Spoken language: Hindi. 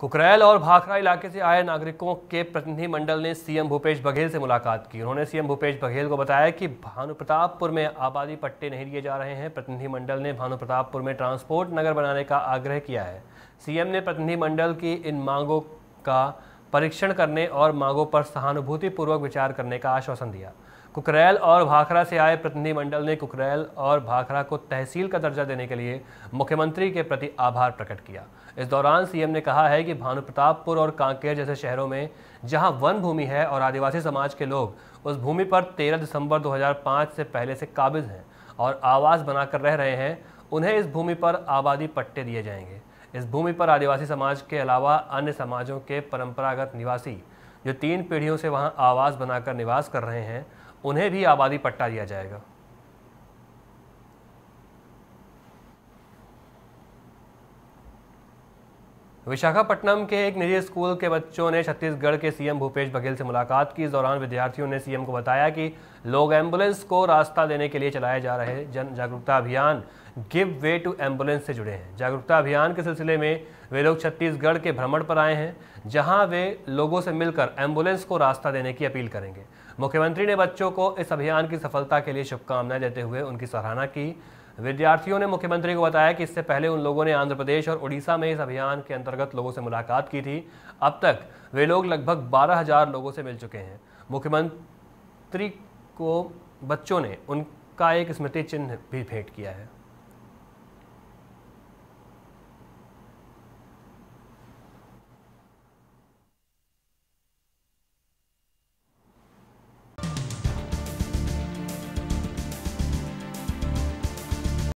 कुकरैल और भाखरा इलाके से आए नागरिकों के प्रतिनिधिमंडल ने सीएम भूपेश बघेल से मुलाकात की उन्होंने सीएम भूपेश बघेल को बताया कि भानुप्रतापपुर में आबादी पट्टे नहीं दिए जा रहे हैं प्रतिनिधिमंडल ने भानुप्रतापपुर में ट्रांसपोर्ट नगर बनाने का आग्रह किया है सीएम ने प्रतिनिधिमंडल की इन मांगों का परीक्षण करने और मांगों पर सहानुभूतिपूर्वक विचार करने का आश्वासन दिया कुकरैल और भाखरा से आए प्रतिनिधिमंडल ने कुकरैल और भाखरा को तहसील का दर्जा देने के लिए मुख्यमंत्री के प्रति आभार प्रकट किया इस दौरान सीएम ने कहा है कि भानुप्रतापपुर और कांकेर जैसे शहरों में जहां वन भूमि है और आदिवासी समाज के लोग उस भूमि पर 13 दिसंबर 2005 से पहले से काबिज हैं और आवास बनाकर रह रहे हैं उन्हें इस भूमि पर आबादी पट्टे दिए जाएंगे इस भूमि पर आदिवासी समाज के अलावा अन्य समाजों के परंपरागत निवासी जो तीन पीढ़ियों से वहाँ आवास बनाकर निवास कर रहे हैं उन्हें भी आबादी पट्टा दिया जाएगा विशाखापट्टनम के एक निजी स्कूल के बच्चों ने छत्तीसगढ़ के सीएम भूपेश बघेल से मुलाकात की इस दौरान विद्यार्थियों ने सीएम को बताया कि लोग एम्बुलेंस को रास्ता देने के लिए चलाए जा रहे जन जागरूकता अभियान गिव वे टू एम्बुलेंस से जुड़े हैं जागरूकता अभियान के सिलसिले में वे लोग छत्तीसगढ़ के भ्रमण पर आए हैं जहाँ वे लोगों से मिलकर एम्बुलेंस को रास्ता देने की अपील करेंगे मुख्यमंत्री ने बच्चों को इस अभियान की सफलता के लिए शुभकामनाएं देते हुए उनकी सराहना की विद्यार्थियों ने मुख्यमंत्री को बताया कि इससे पहले उन लोगों ने आंध्र प्रदेश और उड़ीसा में इस अभियान के अंतर्गत लोगों से मुलाकात की थी अब तक वे लोग लगभग बारह हजार लोगों से मिल चुके हैं मुख्यमंत्री को बच्चों ने उनका एक स्मृति चिन्ह भी भेंट किया है